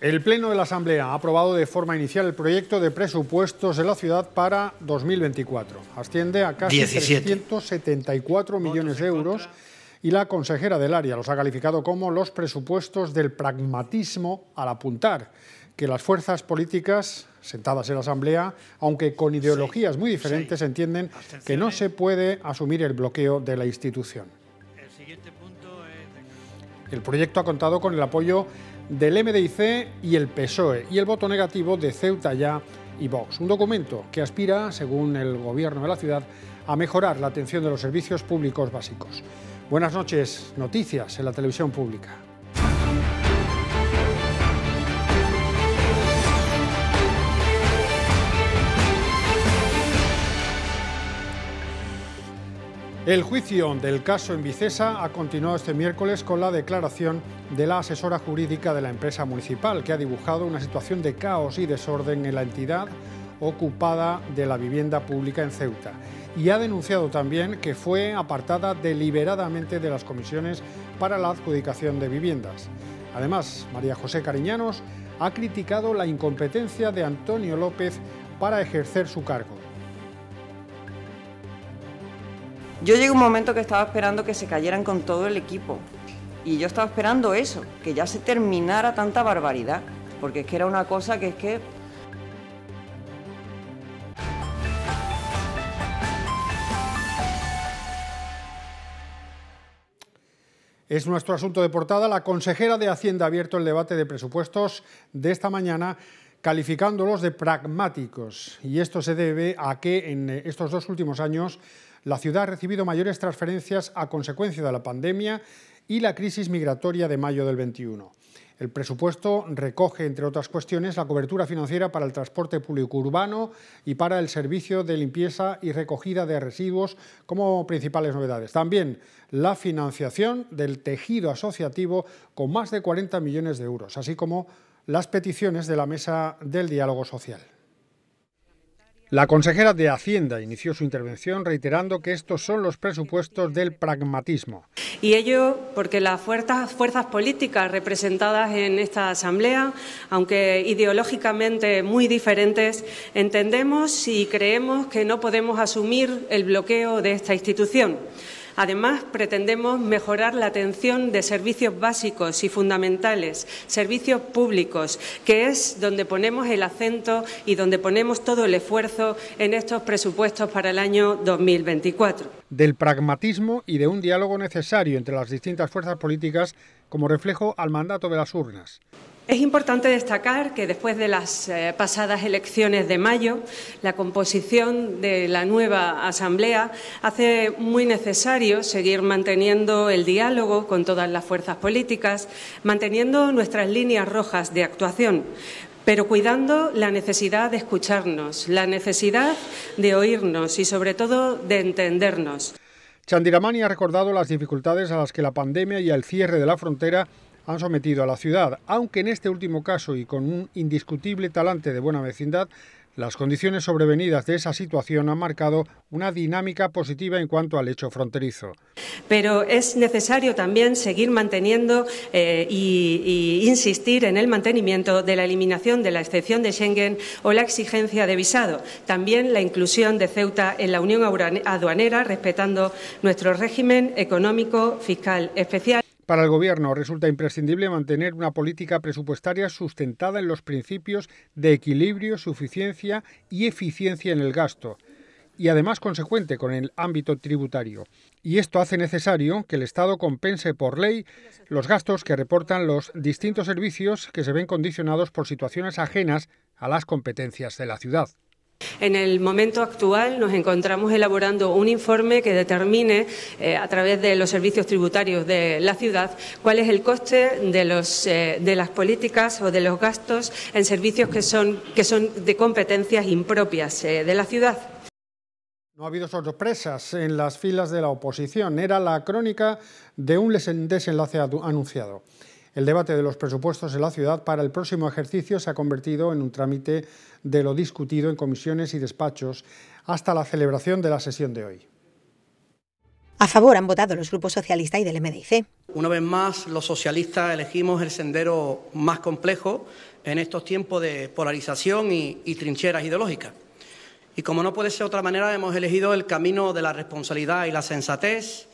El Pleno de la Asamblea ha aprobado de forma inicial el proyecto de presupuestos de la ciudad para 2024. Asciende a casi 17. millones de euros y la consejera del área los ha calificado como los presupuestos del pragmatismo al apuntar que las fuerzas políticas sentadas en la Asamblea, aunque con ideologías muy diferentes, entienden que no se puede asumir el bloqueo de la institución. El proyecto ha contado con el apoyo del MDIC y el PSOE y el voto negativo de Ceuta Ya y Vox. Un documento que aspira, según el gobierno de la ciudad, a mejorar la atención de los servicios públicos básicos. Buenas noches, noticias en la televisión pública. El juicio del caso en Vicesa ha continuado este miércoles con la declaración de la asesora jurídica de la empresa municipal, que ha dibujado una situación de caos y desorden en la entidad ocupada de la vivienda pública en Ceuta. Y ha denunciado también que fue apartada deliberadamente de las comisiones para la adjudicación de viviendas. Además, María José Cariñanos ha criticado la incompetencia de Antonio López para ejercer su cargo Yo llegué a un momento que estaba esperando que se cayeran con todo el equipo. Y yo estaba esperando eso, que ya se terminara tanta barbaridad. Porque es que era una cosa que es que Es nuestro asunto de portada. La consejera de Hacienda ha abierto el debate de presupuestos de esta mañana calificándolos de pragmáticos. Y esto se debe a que en estos dos últimos años la ciudad ha recibido mayores transferencias a consecuencia de la pandemia y la crisis migratoria de mayo del 21. El presupuesto recoge, entre otras cuestiones, la cobertura financiera para el transporte público urbano y para el servicio de limpieza y recogida de residuos como principales novedades. También la financiación del tejido asociativo con más de 40 millones de euros, así como las peticiones de la Mesa del Diálogo Social. La consejera de Hacienda inició su intervención reiterando que estos son los presupuestos del pragmatismo. Y ello porque las fuerzas, políticas representadas en esta Asamblea, aunque ideológicamente muy diferentes, entendemos y creemos que no podemos asumir el bloqueo de esta institución. Además, pretendemos mejorar la atención de servicios básicos y fundamentales, servicios públicos, que es donde ponemos el acento y donde ponemos todo el esfuerzo en estos presupuestos para el año 2024. Del pragmatismo y de un diálogo necesario entre las distintas fuerzas políticas como reflejo al mandato de las urnas. Es importante destacar que después de las eh, pasadas elecciones de mayo, la composición de la nueva Asamblea hace muy necesario seguir manteniendo el diálogo con todas las fuerzas políticas, manteniendo nuestras líneas rojas de actuación, pero cuidando la necesidad de escucharnos, la necesidad de oírnos y, sobre todo, de entendernos. Chandiramani ha recordado las dificultades a las que la pandemia y el cierre de la frontera han sometido a la ciudad, aunque en este último caso y con un indiscutible talante de buena vecindad, las condiciones sobrevenidas de esa situación han marcado una dinámica positiva en cuanto al hecho fronterizo. Pero es necesario también seguir manteniendo eh, y, insistir en el mantenimiento de la eliminación de la excepción de Schengen o la exigencia de visado. También la inclusión de Ceuta en la Unión Aduanera, respetando nuestro régimen económico fiscal especial. Para el Gobierno resulta imprescindible mantener una política presupuestaria sustentada en los principios de equilibrio, suficiencia y eficiencia en el gasto y además consecuente con el ámbito tributario. Y esto hace necesario que el Estado compense por ley los gastos que reportan los distintos servicios que se ven condicionados por situaciones ajenas a las competencias de la ciudad. En el momento actual nos encontramos elaborando un informe que determine, eh, a través de los servicios tributarios de la ciudad, cuál es el coste de, eh, las políticas o de los gastos en servicios que son, de competencias impropias eh, de la ciudad. No ha habido sorpresas en las filas de la oposición. Era la crónica de un desenlace anunciado. El debate de los presupuestos en la ciudad para el próximo ejercicio se ha convertido en un trámite de lo discutido en comisiones y despachos hasta la celebración de la sesión de hoy. A favor han votado los grupos socialista y del MDIC. Una vez más, los socialistas elegimos el sendero más complejo en estos tiempos de polarización y, y trincheras ideológicas. Y como no puede ser otra manera, hemos elegido el camino de la responsabilidad y la sensatez,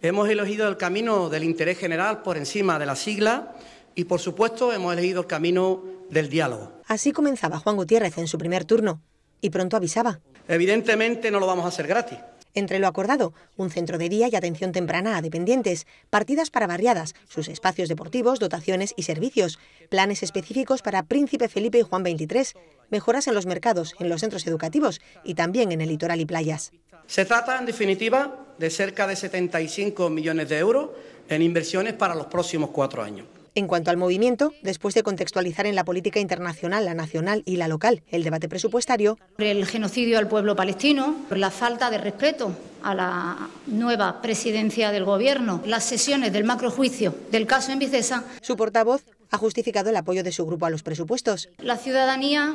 Hemos elegido el camino del interés general por encima de la sigla y, por supuesto, hemos elegido el camino del diálogo. Así comenzaba Juan Gutiérrez en su primer turno y pronto avisaba. Evidentemente no lo vamos a hacer gratis. Entre lo acordado, un centro de día y atención temprana a dependientes, partidas para barriadas, sus espacios deportivos, dotaciones y servicios, planes específicos para Príncipe Felipe y Juan 23, mejoras en los mercados, en los centros educativos y también en el litoral y playas. Se trata, en definitiva, de cerca de 75 millones de euros en inversiones para los próximos cuatro años. En cuanto al movimiento, después de contextualizar en la política internacional, la nacional y la local, el debate presupuestario. El genocidio al pueblo palestino, por la falta de respeto a la nueva presidencia del gobierno, las sesiones del macrojuicio del caso en Vicesa. Su portavoz ha justificado el apoyo de su grupo a los presupuestos. La ciudadanía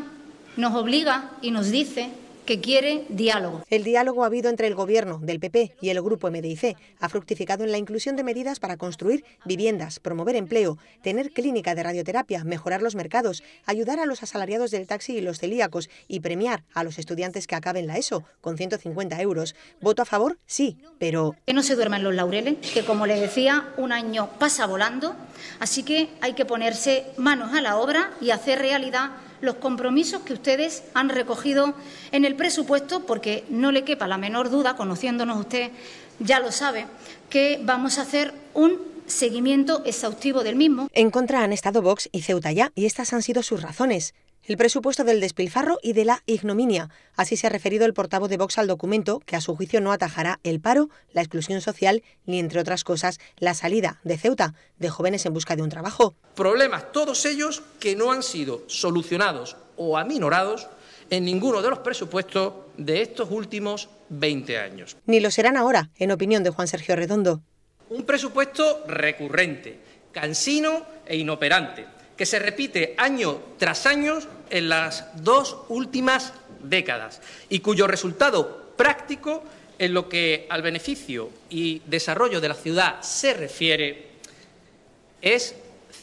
nos obliga y nos dice que quiere diálogo. El diálogo ha habido entre el Gobierno del PP y el Grupo MDIC. Ha fructificado en la inclusión de medidas para construir viviendas, promover empleo, tener clínica de radioterapia, mejorar los mercados, ayudar a los asalariados del taxi y los celíacos y premiar a los estudiantes que acaben la ESO con 150 euros. ¿Voto a favor? Sí, pero... Que no se duerman los laureles, que como les decía, un año pasa volando, así que hay que ponerse manos a la obra y hacer realidad los compromisos que ustedes han recogido en el presupuesto, porque no le quepa la menor duda, conociéndonos usted ya lo sabe, que vamos a hacer un seguimiento exhaustivo del mismo. En contra han estado Vox y Ceuta ya, y estas han sido sus razones el presupuesto del despilfarro y de la ignominia. Así se ha referido el portavoz de Vox al documento, que a su juicio no atajará el paro, la exclusión social ni, entre otras cosas, la salida de Ceuta de jóvenes en busca de un trabajo. Problemas, todos ellos que no han sido solucionados o aminorados en ninguno de los presupuestos de estos últimos 20 años. Ni lo serán ahora, en opinión de Juan Sergio Redondo. Un presupuesto recurrente, cansino e inoperante que se repite año tras año en las dos últimas décadas y cuyo resultado práctico en lo que al beneficio y desarrollo de la ciudad se refiere es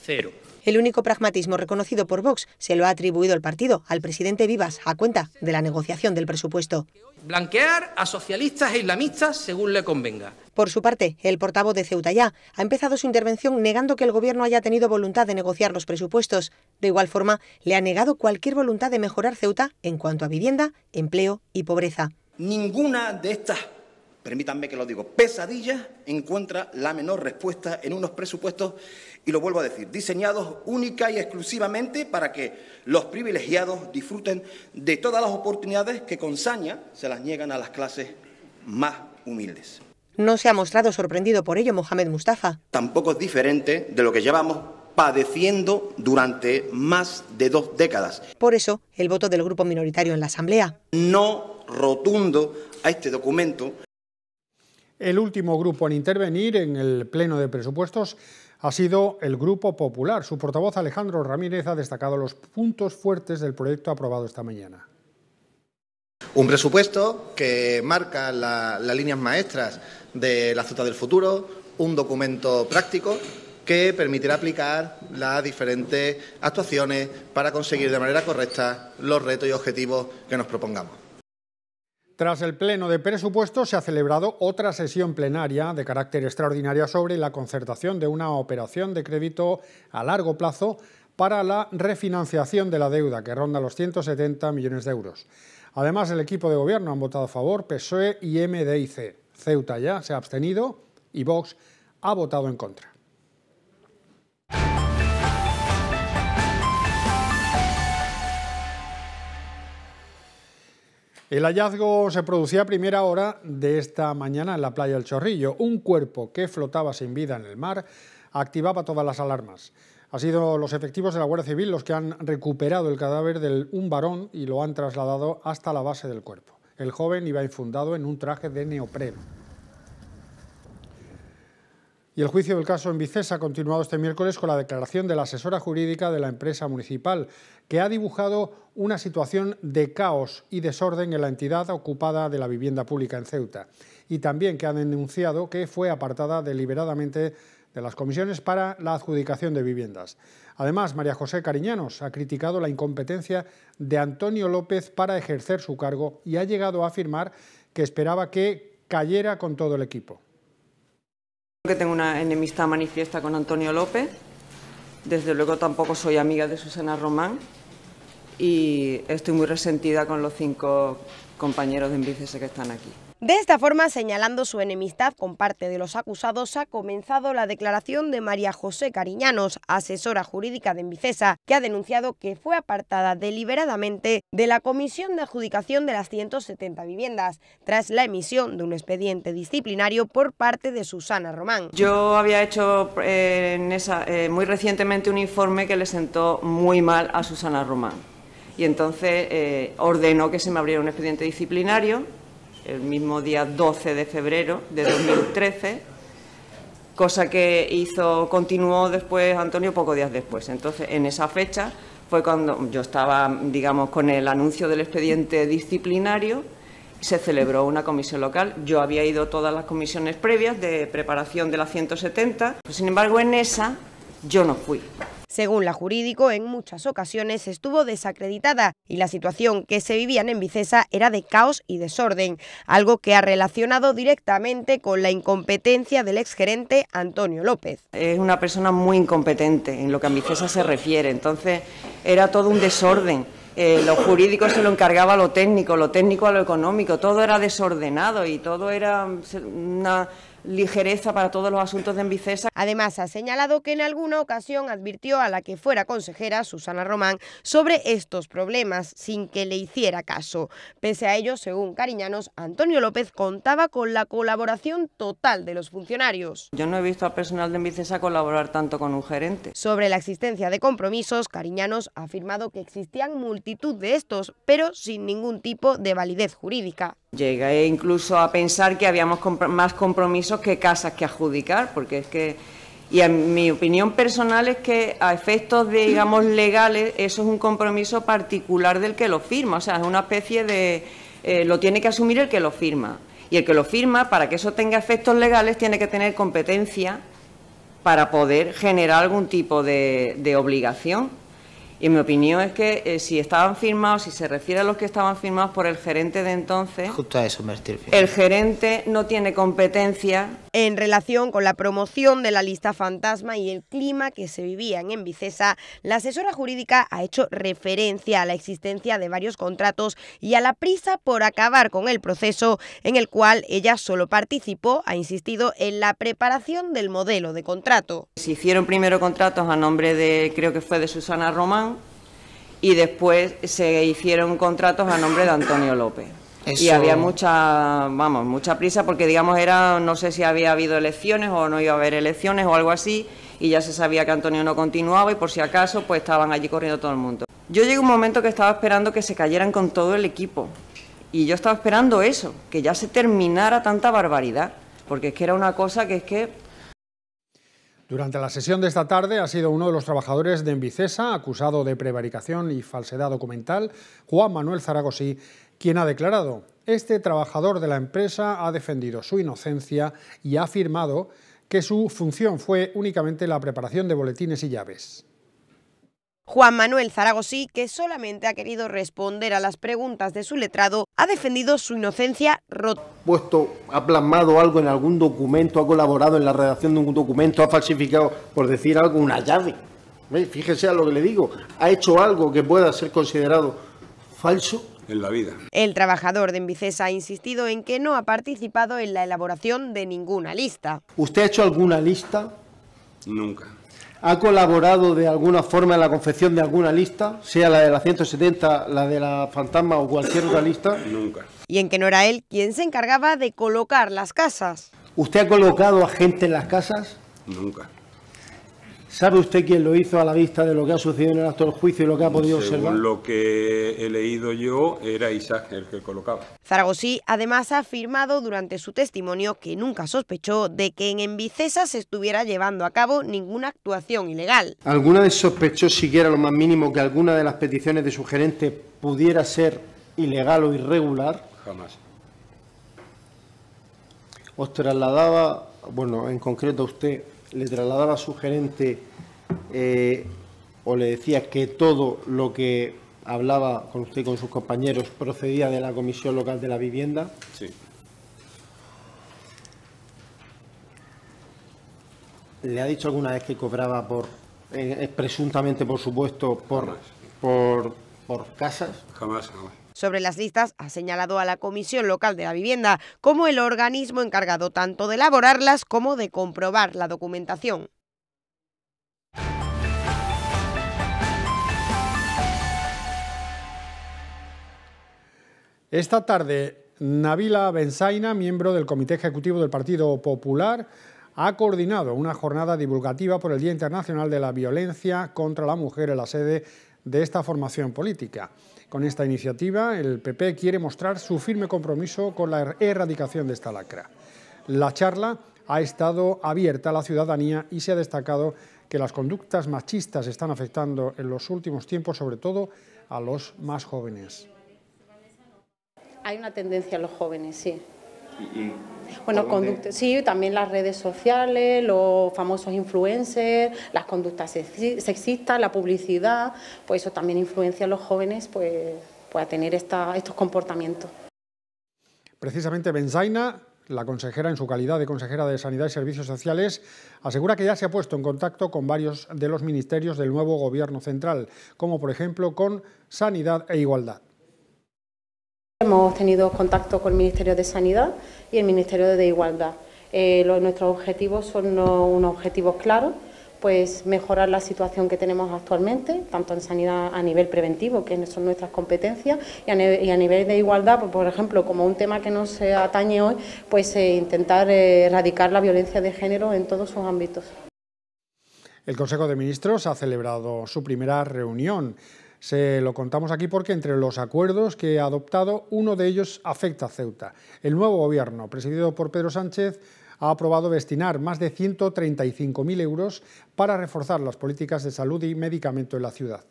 cero. El único pragmatismo reconocido por Vox se lo ha atribuido el partido al presidente Vivas a cuenta de la negociación del presupuesto. Blanquear a socialistas e islamistas según le convenga. Por su parte, el portavoz de Ceuta ya ha empezado su intervención negando que el gobierno haya tenido voluntad de negociar los presupuestos. De igual forma, le ha negado cualquier voluntad de mejorar Ceuta en cuanto a vivienda, empleo y pobreza. Ninguna de estas permítanme que lo digo, pesadilla encuentra la menor respuesta en unos presupuestos, y lo vuelvo a decir, diseñados única y exclusivamente para que los privilegiados disfruten de todas las oportunidades que con saña se las niegan a las clases más humildes. No se ha mostrado sorprendido por ello Mohamed Mustafa. Tampoco es diferente de lo que llevamos padeciendo durante más de dos décadas. Por eso, el voto del grupo minoritario en la Asamblea. No rotundo a este documento el último grupo en intervenir en el Pleno de Presupuestos ha sido el Grupo Popular. Su portavoz Alejandro Ramírez ha destacado los puntos fuertes del proyecto aprobado esta mañana. Un presupuesto que marca las líneas maestras de la ciudad del futuro, un documento práctico que permitirá aplicar las diferentes actuaciones para conseguir de manera correcta los retos y objetivos que nos propongamos. Tras el Pleno de Presupuestos se ha celebrado otra sesión plenaria de carácter extraordinario sobre la concertación de una operación de crédito a largo plazo para la refinanciación de la deuda, que ronda los 170 millones de euros. Además, el equipo de gobierno han votado a favor PSOE y MDIC. Ceuta ya se ha abstenido y Vox ha votado en contra. El hallazgo se producía a primera hora de esta mañana en la playa del Chorrillo. Un cuerpo que flotaba sin vida en el mar activaba todas las alarmas. Ha sido los efectivos de la Guardia Civil los que han recuperado el cadáver de un varón y lo han trasladado hasta la base del cuerpo. El joven iba infundado en un traje de neopreno. Y el juicio del caso en Vicesa ha continuado este miércoles con la declaración de la asesora jurídica de la empresa municipal, que ha dibujado una situación de caos y desorden en la entidad ocupada de la vivienda pública en Ceuta, y también que ha denunciado que fue apartada deliberadamente de las comisiones para la adjudicación de viviendas. Además, María José Cariñanos ha criticado la incompetencia de Antonio López para ejercer su cargo y ha llegado a afirmar que esperaba que cayera con todo el equipo que tengo una enemistad manifiesta con Antonio López. Desde luego tampoco soy amiga de Susana Román y estoy muy resentida con los cinco compañeros de Envices que están aquí. De esta forma, señalando su enemistad con parte de los acusados, ha comenzado la declaración de María José Cariñanos, asesora jurídica de Envicesa, que ha denunciado que fue apartada deliberadamente de la comisión de adjudicación de las 170 viviendas, tras la emisión de un expediente disciplinario por parte de Susana Román. Yo había hecho eh, eh, muy recientemente un informe que le sentó muy mal a Susana Román y entonces eh, ordenó que se me abriera un expediente disciplinario el mismo día 12 de febrero de 2013, cosa que hizo, continuó después Antonio pocos días después. Entonces, en esa fecha fue cuando yo estaba, digamos, con el anuncio del expediente disciplinario, se celebró una comisión local. Yo había ido todas las comisiones previas de preparación de la 170, sin embargo, en esa yo no fui según la jurídico, en muchas ocasiones estuvo desacreditada y la situación que se vivía en Vicesa era de caos y desorden, algo que ha relacionado directamente con la incompetencia del exgerente Antonio López. Es una persona muy incompetente en lo que a Vicesa se refiere, entonces era todo un desorden. Eh, lo jurídico se lo encargaba a lo técnico, lo técnico a lo económico, todo era desordenado y todo era una ligereza para todos los asuntos de Envicesa. Además, ha señalado que en alguna ocasión advirtió a la que fuera consejera, Susana Román, sobre estos problemas sin que le hiciera caso. Pese a ello, según Cariñanos, Antonio López contaba con la colaboración total de los funcionarios. Yo no he visto al personal de Envicesa colaborar tanto con un gerente. Sobre la existencia de compromisos, Cariñanos ha afirmado que existían multitud de estos, pero sin ningún tipo de validez jurídica. Llegué incluso a pensar que habíamos más compromisos que casas que adjudicar, porque es que, y en mi opinión personal es que a efectos, digamos, legales, eso es un compromiso particular del que lo firma, o sea, es una especie de, eh, lo tiene que asumir el que lo firma. Y el que lo firma, para que eso tenga efectos legales, tiene que tener competencia para poder generar algún tipo de obligación. Y mi opinión es que eh, si estaban firmados, si se refiere a los que estaban firmados por el gerente de entonces. Justo a eso El gerente no tiene competencia. En relación con la promoción de la lista fantasma y el clima que se vivía en Vicesa, la asesora jurídica ha hecho referencia a la existencia de varios contratos y a la prisa por acabar con el proceso en el cual ella solo participó, ha insistido en la preparación del modelo de contrato. Se hicieron primero contratos a nombre de, creo que fue de Susana Román y después se hicieron contratos a nombre de Antonio López. Y había mucha, vamos, mucha prisa porque digamos era, no sé si había habido elecciones o no iba a haber elecciones o algo así, y ya se sabía que Antonio no continuaba y por si acaso pues estaban allí corriendo todo el mundo. Yo llegué a un momento que estaba esperando que se cayeran con todo el equipo y yo estaba esperando eso, que ya se terminara tanta barbaridad, porque es que era una cosa que es que durante la sesión de esta tarde ha sido uno de los trabajadores de Envicesa, acusado de prevaricación y falsedad documental, Juan Manuel Zaragosí, quien ha declarado, este trabajador de la empresa ha defendido su inocencia y ha afirmado que su función fue únicamente la preparación de boletines y llaves. Juan Manuel Zaragosí, que solamente ha querido responder a las preguntas de su letrado, ha defendido su inocencia rota. Puesto, ha plasmado algo en algún documento, ha colaborado en la redacción de un documento, ha falsificado, por decir algo, una llave. Fíjese a lo que le digo, ha hecho algo que pueda ser considerado falso en la vida. El trabajador de Envicesa ha insistido en que no ha participado en la elaboración de ninguna lista. ¿Usted ha hecho alguna lista? Nunca ha colaborado de alguna forma en la confección de alguna lista, sea la de la 170, la de la Fantasma o cualquier otra lista? Nunca. Y en que no era él quien se encargaba de colocar las casas. ¿Usted ha colocado a gente en las casas? Nunca. ¿Sabe usted quién lo hizo a la vista de lo que ha sucedido en el acto del juicio y lo que ha podido Según observar? lo que he leído yo, era Isaac el que colocaba. Zaragosí además ha afirmado durante su testimonio que nunca sospechó de que en Envicesa se estuviera llevando a cabo ninguna actuación ilegal. ¿Alguna vez sospechó siquiera lo más mínimo que alguna de las peticiones de su gerente pudiera ser ilegal o irregular? Jamás. Os trasladaba, bueno, en concreto a usted, le trasladaba a su gerente eh, o le decía que todo lo que hablaba con usted y con sus compañeros procedía de la Comisión Local de la Vivienda. Sí. ¿Le ha dicho alguna vez que cobraba por, eh, eh, presuntamente, por supuesto, por, por, por casas? Jamás, jamás. Sobre las listas ha señalado a la Comisión Local de la Vivienda como el organismo encargado tanto de elaborarlas como de comprobar la documentación. Esta tarde, Nabila Benzaina, miembro del Comité Ejecutivo del Partido Popular, ha coordinado una jornada divulgativa por el Día Internacional de la Violencia contra la Mujer en la sede de esta formación política. Con esta iniciativa, el PP quiere mostrar su firme compromiso con la erradicación de esta lacra. La charla ha estado abierta a la ciudadanía y se ha destacado que las conductas machistas están afectando en los últimos tiempos sobre todo a los más jóvenes. Hay una tendencia en los jóvenes, sí. bueno, sí, también las redes sociales, los famosos influencers, las conductas sexistas, la publicidad, pues eso también influencia a los jóvenes pues, pues a tener estos comportamientos. Precisamente Benzaina, la consejera en su calidad de consejera de Sanidad y Servicios Sociales, asegura que ya se ha puesto en contacto con varios de los ministerios del nuevo gobierno central, como por ejemplo con Sanidad e Igualdad hemos tenido contacto con el Ministerio de Sanidad y el Ministerio de Igualdad. Eh, nuestros objetivos son unos objetivos claros, pues mejorar la situación que tenemos actualmente, tanto en sanidad a nivel preventivo, que son nuestras competencias, y a, nivel de igualdad, pues, por ejemplo, como un tema que nos atañe hoy, pues eh, intentar eh, erradicar la violencia de género en todos sus ámbitos. El Consejo de Ministros ha celebrado su primera reunión. Se lo contamos aquí porque entre los acuerdos que ha adoptado, uno de ellos afecta a Ceuta. El nuevo gobierno, presidido por Pedro Sánchez, ha aprobado destinar más de 135.000 euros para reforzar las políticas de salud y medicamento en la ciudad.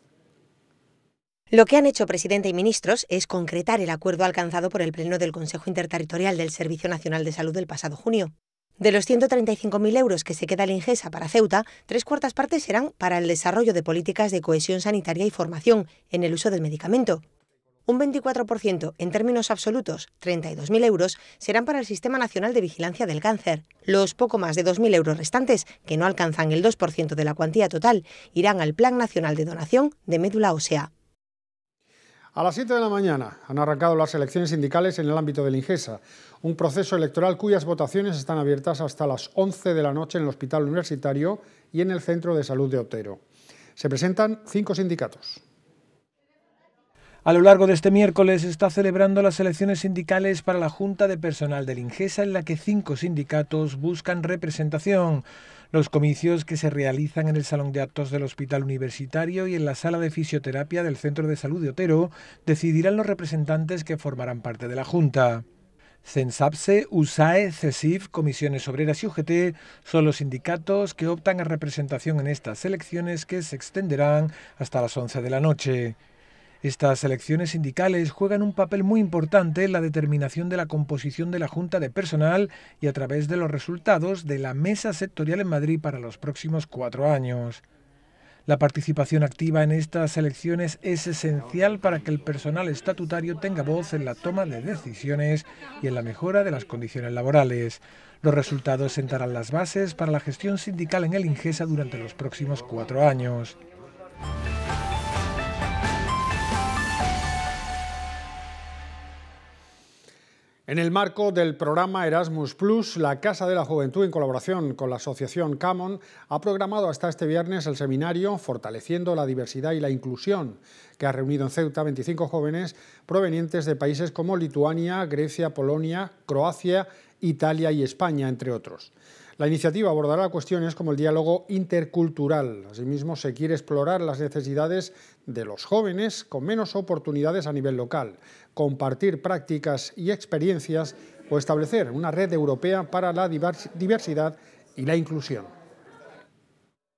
Lo que han hecho presidente y ministros es concretar el acuerdo alcanzado por el Pleno del Consejo Interterritorial del Servicio Nacional de Salud del pasado junio. De los 135.000 euros que se queda la Ingesa para Ceuta, tres cuartas partes serán para el desarrollo de políticas de cohesión sanitaria y formación en el uso del medicamento. Un 24% en términos absolutos, 32.000 euros, serán para el Sistema Nacional de Vigilancia del Cáncer. Los poco más de 2.000 euros restantes, que no alcanzan el 2% de la cuantía total, irán al Plan Nacional de Donación de Médula Ósea. A las 7 de la mañana han arrancado las elecciones sindicales en el ámbito la Ingesa, un proceso electoral cuyas votaciones están abiertas hasta las 11 de la noche en el Hospital Universitario y en el Centro de Salud de Otero. Se presentan cinco sindicatos. A lo largo de este miércoles se está celebrando las elecciones sindicales para la Junta de Personal del Lingesa en la que cinco sindicatos buscan representación. Los comicios que se realizan en el Salón de Actos del Hospital Universitario y en la Sala de Fisioterapia del Centro de Salud de Otero decidirán los representantes que formarán parte de la Junta. CENSAPSE, USAE, CESIF, Comisiones Obreras y UGT son los sindicatos que optan a representación en estas elecciones que se extenderán hasta las 11 de la noche. Estas elecciones sindicales juegan un papel muy importante en la determinación de la composición de la Junta de Personal y a través de los resultados de la Mesa Sectorial en Madrid para los próximos cuatro años. La participación activa en estas elecciones es esencial para que el personal estatutario tenga voz en la toma de decisiones y en la mejora de las condiciones laborales. Los resultados sentarán las bases para la gestión sindical en el Ingesa durante los próximos cuatro años. En el marco del programa Erasmus Plus, la Casa de la Juventud, en colaboración con la Asociación Camon, ha programado hasta este viernes el seminario Fortaleciendo la Diversidad y la Inclusión, que ha reunido en Ceuta 25 jóvenes provenientes de países como Lituania, Grecia, Polonia, Croacia, Italia y España, entre otros. La iniciativa abordará cuestiones como el diálogo intercultural. Asimismo, se quiere explorar las necesidades de los jóvenes con menos oportunidades a nivel local, compartir prácticas y experiencias o establecer una red europea para la diversidad y la inclusión.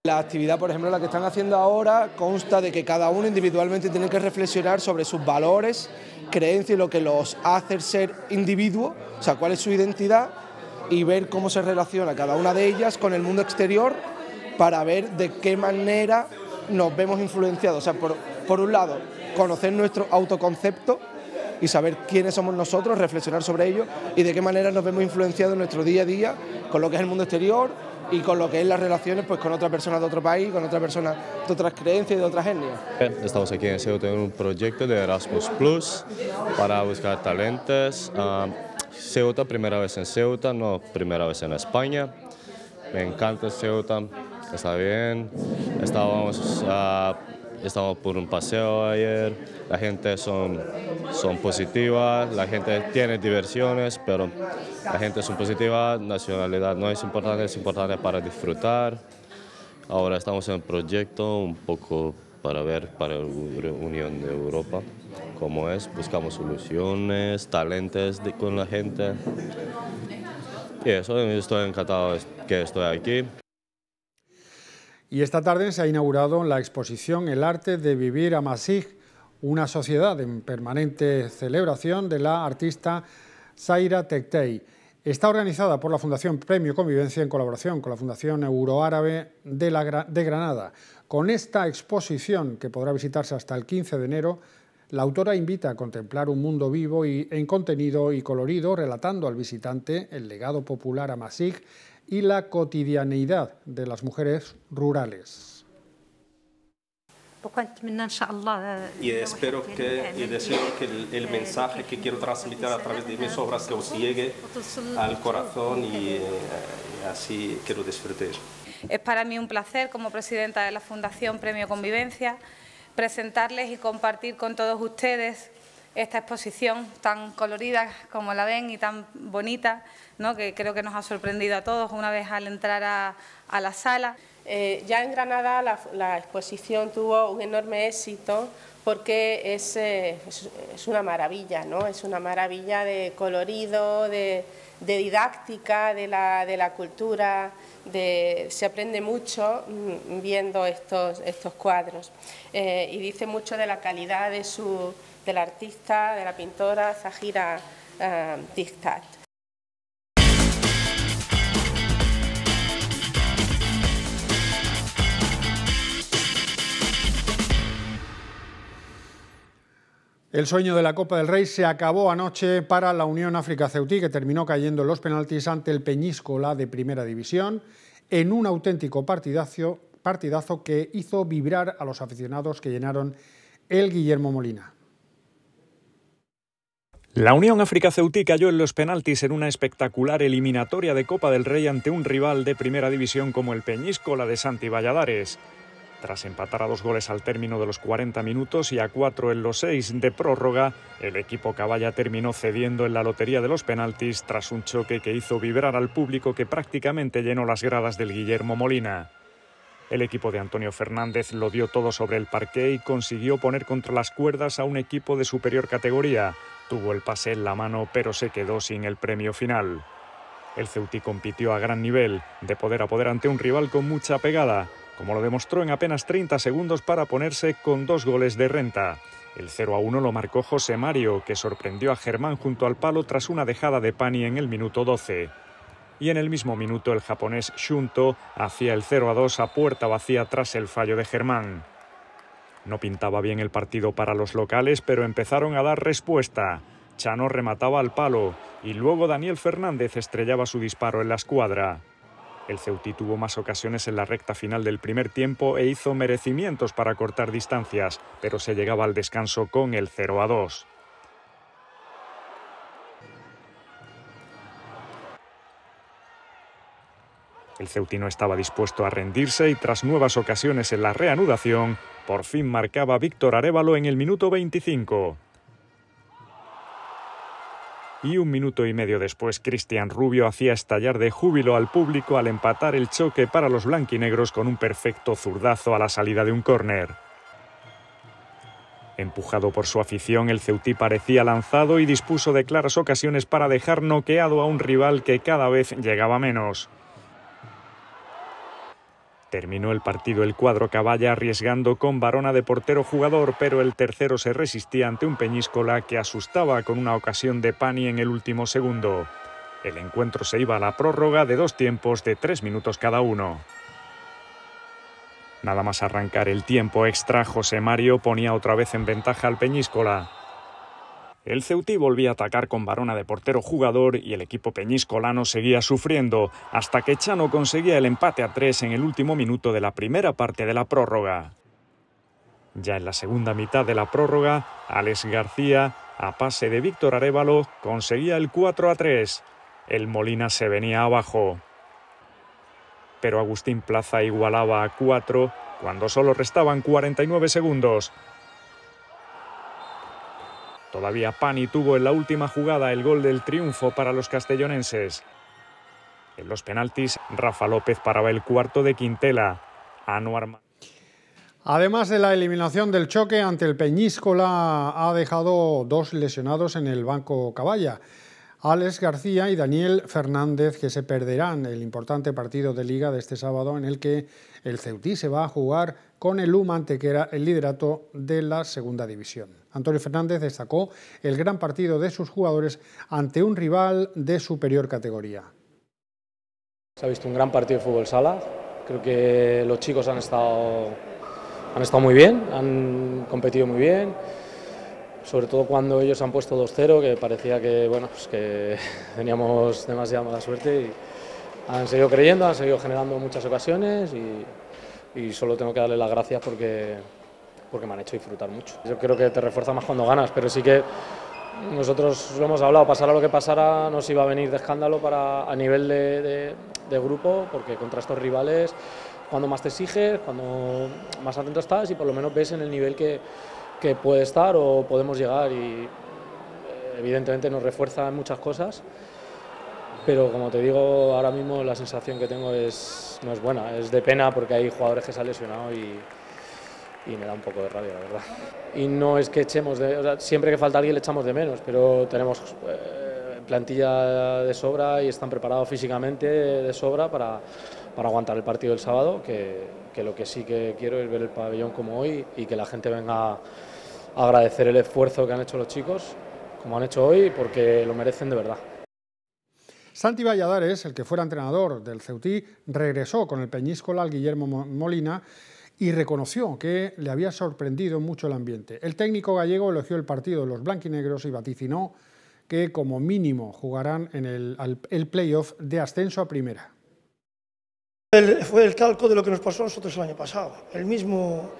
La actividad, por ejemplo, la que están haciendo ahora consta de que cada uno individualmente tiene que reflexionar sobre sus valores, creencias y lo que los hace ser individuo, o sea, cuál es su identidad y ver cómo se relaciona cada una de ellas con el mundo exterior para ver de qué manera nos vemos influenciados. O sea, por, por un lado, conocer nuestro autoconcepto y saber quiénes somos nosotros, reflexionar sobre ello y de qué manera nos vemos influenciados en nuestro día a día con lo que es el mundo exterior y con lo que es las relaciones pues, con otra persona de otro país, con otra persona de otras creencias y de otras etnias. Estamos aquí en SEO, tenemos un proyecto de Erasmus Plus para buscar talentos. Ah, Ceuta, primera vez en Ceuta, no primera vez en España. Me encanta Ceuta, está bien. Estábamos, ah, por un paseo ayer, la gente son, son positivas, la gente tiene diversiones, pero la gente son positiva, nacionalidad no es importante, es importante para disfrutar. Ahora estamos en un proyecto un poco para ver para la Unión de Europa cómo es. Buscamos soluciones, talentos con la gente. Y eso, estoy encantado que estoy aquí. Y esta tarde se ha inaugurado la exposición El arte de vivir a Masig, una sociedad en permanente celebración de la artista Zaira Tektei. Está organizada por la Fundación Premio Convivencia en colaboración con la Fundación Euroárabe de, la, de Granada. Con esta exposición, que podrá visitarse hasta el 15 de enero, la autora invita a contemplar un mundo vivo y en contenido y colorido, relatando al visitante el legado popular a Masig y la cotidianeidad de las mujeres rurales. Eh, y espero que, eh, el, eh, mensaje que quiero transmitir a través de mis obras que os llegue al corazón y, así que lo disfrutéis. Es para mí un placer, como presidenta de la Fundación Premio Convivencia, presentarles y compartir con todos ustedes esta exposición tan colorida como la ven y tan bonita, que creo que nos ha sorprendido a todos una vez al entrar a, la sala. Eh, ya en Granada la, exposición tuvo un enorme éxito porque eh, es, una maravilla, ¿no? es una maravilla de colorido, de, didáctica, de la, de la cultura se aprende mucho mm, viendo estos, estos cuadros eh, y dice mucho de la calidad de su, del artista, de la pintora Zahira eh, El sueño de la Copa del Rey se acabó anoche para la Unión África-Ceutí, que terminó cayendo en los penaltis ante el Peñíscola de Primera División, en un auténtico partidazo, partidazo que hizo vibrar a los aficionados que llenaron el Guillermo Molina. La Unión África Ceutí cayó en los penaltis en una espectacular eliminatoria de Copa del Rey ante un rival de primera división como el Peñíscola de Santi Valladares. Tras empatar a dos goles al término de los 40 minutos y a cuatro en los seis de prórroga, el equipo caballa terminó cediendo en la lotería de los penaltis tras un choque que hizo vibrar al público que prácticamente llenó las gradas del Guillermo Molina. El equipo de Antonio Fernández lo dio todo sobre el parqué y consiguió poner contra las cuerdas a un equipo de superior categoría. Tuvo el pase en la mano, pero se quedó sin el premio final. El Ceuti compitió a gran nivel, de poder a poder ante un rival con mucha pegada, como lo demostró en apenas 30 segundos para ponerse con dos goles de renta. El 0 a 1 lo marcó José Mario, que sorprendió a Germán junto al palo tras una dejada de Pani en el minuto 12. Y en el mismo minuto el japonés Shunto hacía el 0 a 2 a puerta vacía tras el fallo de Germán. No pintaba bien el partido para los locales, pero empezaron a dar respuesta. Chano remataba al palo y luego Daniel Fernández estrellaba su disparo en la escuadra. El Ceutí tuvo más ocasiones en la recta final del primer tiempo e hizo merecimientos para cortar distancias, pero se llegaba al descanso con el 0 a 2. El Ceutí no estaba dispuesto a rendirse y tras nuevas ocasiones en la reanudación, por fin marcaba Víctor Arevalo en el minuto 25 y un minuto y medio después Cristian Rubio hacía estallar de júbilo al público al empatar el choque para los blanquinegros con un perfecto zurdazo a la salida de un córner. Empujado por su afición, el Ceutí parecía lanzado y dispuso de claras ocasiones para dejar noqueado a un rival que cada vez llegaba menos. Terminó el partido el cuadro caballa arriesgando con varona de portero jugador, pero el tercero se resistía ante un Peñíscola que asustaba con una ocasión de Pani en el último segundo. El encuentro se iba a la prórroga de dos tiempos de tres minutos cada uno. Nada más arrancar el tiempo extra, José Mario ponía otra vez en ventaja al Peñíscola. El Ceutí volvía a atacar con Varona de portero jugador y el equipo peñiscolano seguía sufriendo hasta que Chano conseguía el empate a tres en el último minuto de la primera parte de la prórroga. Ya en la segunda mitad de la prórroga, Alex García, a pase de Víctor Arevalo, conseguía el 4 a 3. El Molina se venía abajo. Pero Agustín Plaza igualaba a 4 cuando solo restaban 49 segundos. Todavía Pani tuvo en la última jugada el gol del triunfo para los castellonenses. En los penaltis, Rafa López paraba el cuarto de Quintela. a Anuar... Además de la eliminación del choque ante el Peñíscola, ha dejado dos lesionados en el banco Caballa. Alex García y Daniel Fernández, que se perderán el importante partido de liga de este sábado en el que el Ceutí se va a jugar con el que era el liderato de la segunda división. Antonio Fernández destacó el gran partido de sus jugadores ante un rival de superior categoría. Se ha visto un gran partido de fútbol sala. Creo que los chicos han estado, han estado muy bien, han competido muy bien sobre todo cuando ellos han puesto 2-0, que parecía que, bueno, pues que teníamos demasiada mala suerte han seguido creyendo, han seguido generando muchas ocasiones y, solo tengo que darle las gracias porque, porque me han hecho disfrutar mucho. Yo creo que te refuerza más cuando ganas, pero sí que nosotros lo hemos hablado, pasara lo que pasara, nos iba a venir de escándalo para, a nivel de, grupo, porque contra estos rivales, cuando más te exiges, cuando más atento estás y por lo menos ves en el nivel que, que puede estar o podemos llegar y eh, evidentemente nos refuerza en muchas cosas pero como te digo, ahora mismo la sensación que tengo es, no es buena, es de pena porque hay jugadores que se han lesionado y, me da un poco de rabia, la verdad. Y no es que echemos de, o siempre que falta alguien le echamos de menos, pero tenemos eh, plantilla de sobra y están preparados físicamente de sobra para, aguantar el partido del sábado, que lo que sí que quiero es ver el pabellón como hoy y que la gente venga a agradecer el esfuerzo que han hecho los chicos, como han hecho hoy, porque lo merecen de verdad. Santi Valladares, el que fuera entrenador del Ceutí, regresó con el peñíscola al Guillermo Molina y reconoció que le había sorprendido mucho el ambiente. El técnico gallego elogió el partido de los blanquinegros y vaticinó que como mínimo jugarán en el, playoff de ascenso a primera. fue el calco de lo que nos pasó a nosotros el año pasado. El mismo,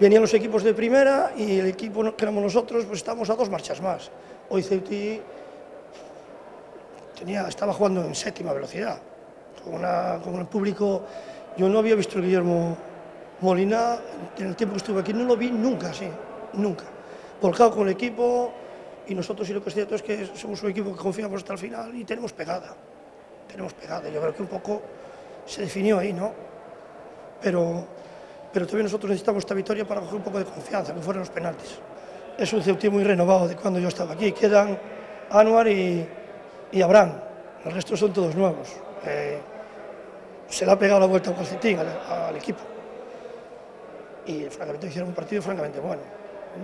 venían los equipos de primera y el equipo que éramos nosotros, pues estamos a dos marchas más. Hoy Ceutí estaba jugando en séptima velocidad, con, el público. Yo no había visto a Guillermo Molina, en el tiempo que estuve aquí, no lo vi nunca, sí, nunca. Volcado con el equipo, y nosotros, y lo que es cierto es que somos un equipo que confiamos hasta el final y tenemos pegada. Tenemos pegada, yo creo que un poco se definió ahí, ¿no? Pero, pero también nosotros necesitamos esta victoria para coger un poco de confianza, que fueron los penaltis. Es un Ceutí muy renovado de cuando yo estaba aquí. Quedan Anuar y, y Abraham. El resto son todos nuevos. Eh, se le ha pegado la vuelta a calcetín al, equipo. Y francamente hicieron un partido francamente bueno.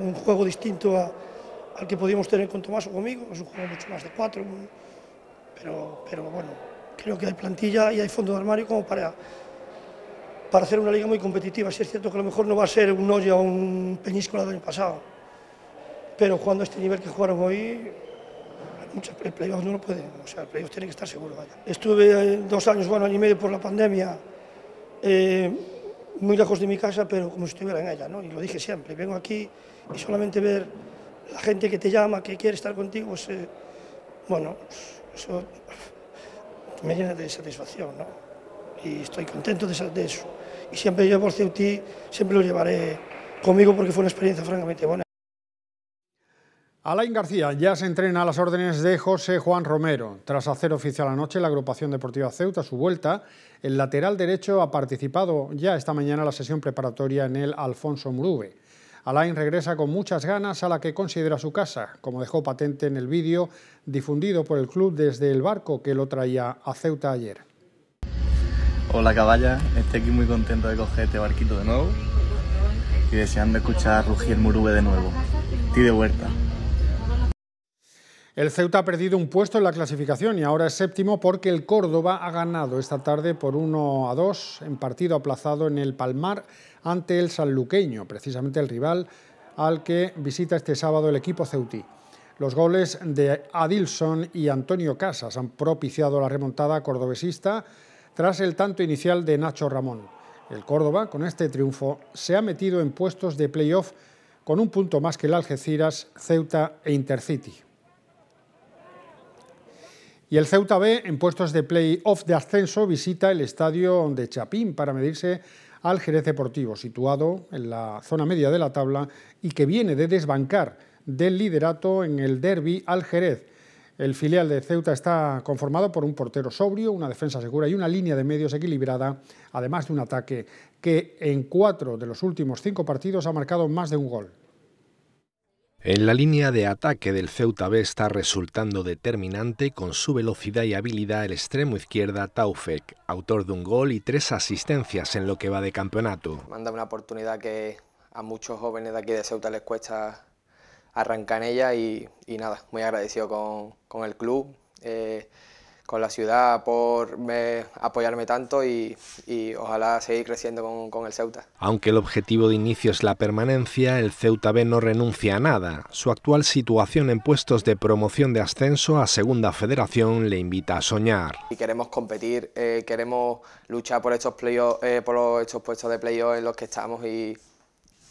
Un juego distinto al que podíamos tener con Tomás o conmigo. Es un juego mucho más de cuatro. Pero, bueno, creo que hay plantilla y hay fondo de armario como para, para hacer una liga muy competitiva. Si es cierto que a lo mejor no va a ser un Noya o un Peñíscola del año pasado. Pero jugando a este nivel que jugaron hoy, muchas, el no lo pueden o sea, el playoff tiene que estar seguro. allá. Estuve eh, dos años, bueno, año y medio por la pandemia, eh, muy lejos de mi casa, pero como si estuviera en ella, ¿no? Y lo dije siempre, vengo aquí y solamente ver la gente que te llama, que quiere estar contigo, pues, eh, bueno, eso me llena de satisfacción, ¿no? Y estoy contento de, eso. Y siempre yo por Ceutí, siempre lo llevaré conmigo porque fue una experiencia francamente buena. Alain García ya se entrena a las órdenes de José Juan Romero. Tras hacer oficial anoche la agrupación deportiva Ceuta su vuelta, el lateral derecho ha participado ya esta mañana en la sesión preparatoria en el Alfonso Murube. Alain regresa con muchas ganas a la que considera su casa, como dejó patente en el vídeo difundido por el club desde el barco que lo traía a Ceuta ayer. Hola caballa, estoy aquí muy contento de coger este barquito de nuevo y deseando escuchar rugir Murube de nuevo. Estoy de vuelta. El Ceuta ha perdido un puesto en la clasificación y ahora es séptimo porque el Córdoba ha ganado esta tarde por 1 a 2 en partido aplazado en el Palmar ante el Sanluqueño, precisamente el rival al que visita este sábado el equipo ceutí. Los goles de Adilson y Antonio Casas han propiciado la remontada cordobesista tras el tanto inicial de Nacho Ramón. El Córdoba, con este triunfo, se ha metido en puestos de playoff con un punto más que el Algeciras, Ceuta e Intercity. Y el Ceuta B, en puestos de play-off de ascenso, visita el estadio de Chapín para medirse al Jerez Deportivo, situado en la zona media de la tabla y que viene de desbancar del liderato en el derby al Jerez. El filial de Ceuta está conformado por un portero sobrio, una defensa segura y una línea de medios equilibrada, además de un ataque que en cuatro de los últimos cinco partidos ha marcado más de un gol. En la línea de ataque del Ceuta B está resultando determinante con su velocidad y habilidad el extremo izquierda Taufek, autor de un gol y tres asistencias en lo que va de campeonato. Manda una oportunidad que a muchos jóvenes de aquí de Ceuta les cuesta arrancar en ella y, nada, muy agradecido con, con el club. Eh, con la ciudad por apoyarme tanto y, y, ojalá seguir creciendo con, con el Ceuta. Aunque el objetivo de inicio es la permanencia, el Ceuta B no renuncia a nada. Su actual situación en puestos de promoción de ascenso a Segunda Federación le invita a soñar. Y queremos competir, eh, queremos luchar por estos, eh, por estos puestos de playoff en los que estamos y,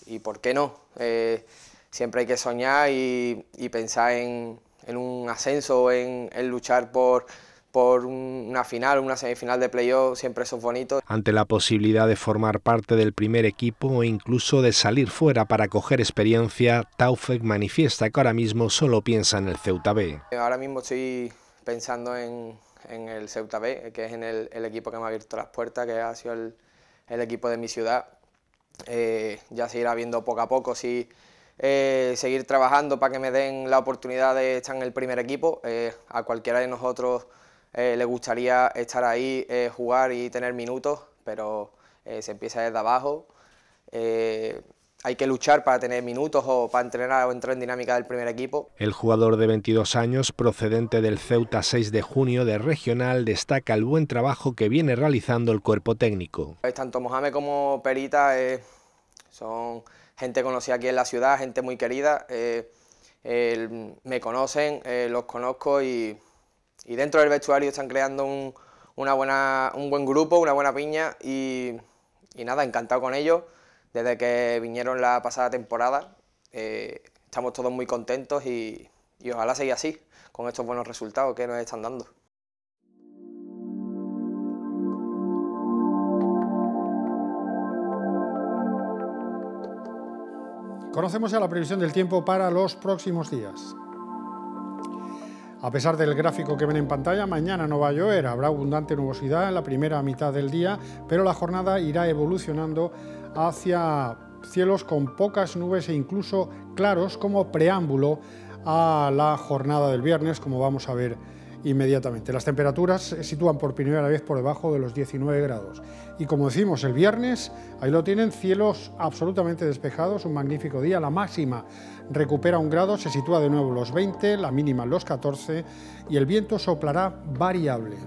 y ¿por qué no? Eh, siempre hay que soñar y, y pensar en, en un ascenso, en, en luchar por por una final, una semifinal de playoff, siempre eso es bonito. Ante la posibilidad de formar parte del primer equipo o incluso de salir fuera para coger experiencia, ...Taufec manifiesta que ahora mismo solo piensa en el Ceuta B. Ahora mismo estoy pensando en, en el Ceuta B, que es en el, equipo que me ha abierto las puertas, que ha sido el, el equipo de mi ciudad. Eh, ya se irá viendo poco a poco si... Eh, seguir trabajando para que me den la oportunidad de estar en el primer equipo. Eh, a cualquiera de nosotros eh, le gustaría estar ahí, eh, jugar y tener minutos, pero eh, se empieza desde abajo. hay que luchar para tener minutos o para entrenar o entrar en dinámica del primer equipo. El jugador de 22 años, procedente del Ceuta 6 de junio de Regional, destaca el buen trabajo que viene realizando el cuerpo técnico. Pues, tanto Mohamed como Perita son gente conocida aquí en la ciudad, gente muy querida. me conocen, los conozco y y dentro del vestuario están creando un, buen grupo, una buena piña y, nada, encantado con ellos. Desde que vinieron la pasada temporada eh, estamos todos muy contentos y, y ojalá siga así, con estos buenos resultados que nos están dando. Conocemos ya la previsión del tiempo para los próximos días. A pesar del gráfico que ven en pantalla, mañana no va a llover, habrá abundante nubosidad en la primera mitad del día, pero la jornada irá evolucionando hacia cielos con pocas nubes e incluso claros como preámbulo a la jornada del viernes, como vamos a ver inmediatamente. Las temperaturas se sitúan por primera vez por debajo de los 19 grados. Y como decimos, el viernes, ahí lo tienen, cielos absolutamente despejados, un magnífico día. La máxima recupera un grado, se sitúa de nuevo los 20, la mínima los 14 y el viento soplará variable.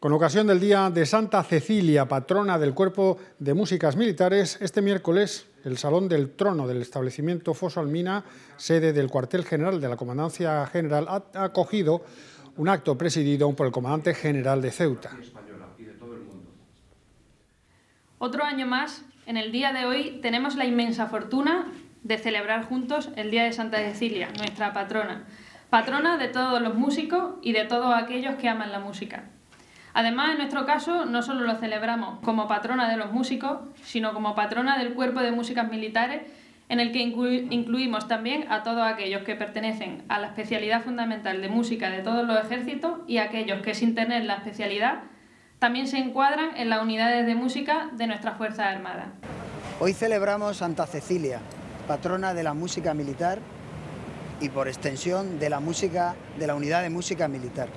Con ocasión del Día de Santa Cecilia, patrona del Cuerpo de Músicas Militares, este miércoles el Salón del Trono del establecimiento Foso Almina, sede del cuartel general de la Comandancia General, ha acogido un acto presidido por el comandante general de Ceuta. Otro año más, en el día de hoy, tenemos la inmensa fortuna de celebrar juntos el Día de Santa Cecilia, nuestra patrona, patrona de todos los músicos y de todos aquellos que aman la música. Además, en nuestro caso, no solo lo celebramos como patrona de los músicos, sino como patrona del Cuerpo de Músicas Militares, en el que incluimos también a todos aquellos que pertenecen a la especialidad fundamental de música de todos los ejércitos y aquellos que sin tener la especialidad también se encuadran en las unidades de música de nuestra Fuerzas Armada. Hoy celebramos Santa Cecilia, patrona de la música militar y por extensión de la música de la unidad de música militar.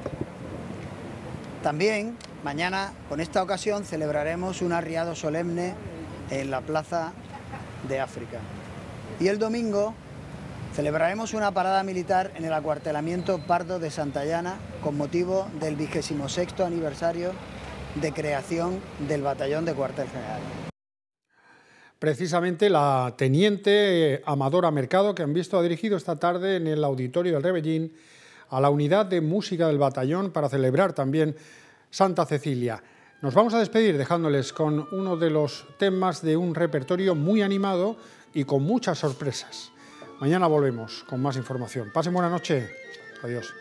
También mañana, con esta ocasión, celebraremos un arriado solemne en la Plaza de África. Y el domingo celebraremos una parada militar en el acuartelamiento Pardo de Llana con motivo del 26 aniversario de creación del batallón de cuartel general. Precisamente la teniente Amadora Mercado, que han visto ha dirigido esta tarde en el auditorio del Rebellín a la unidad de música del batallón para celebrar también Santa Cecilia. Nos vamos a despedir dejándoles con uno de los temas de un repertorio muy animado y con muchas sorpresas. Mañana volvemos con más información. Pasen buena noche. Adiós.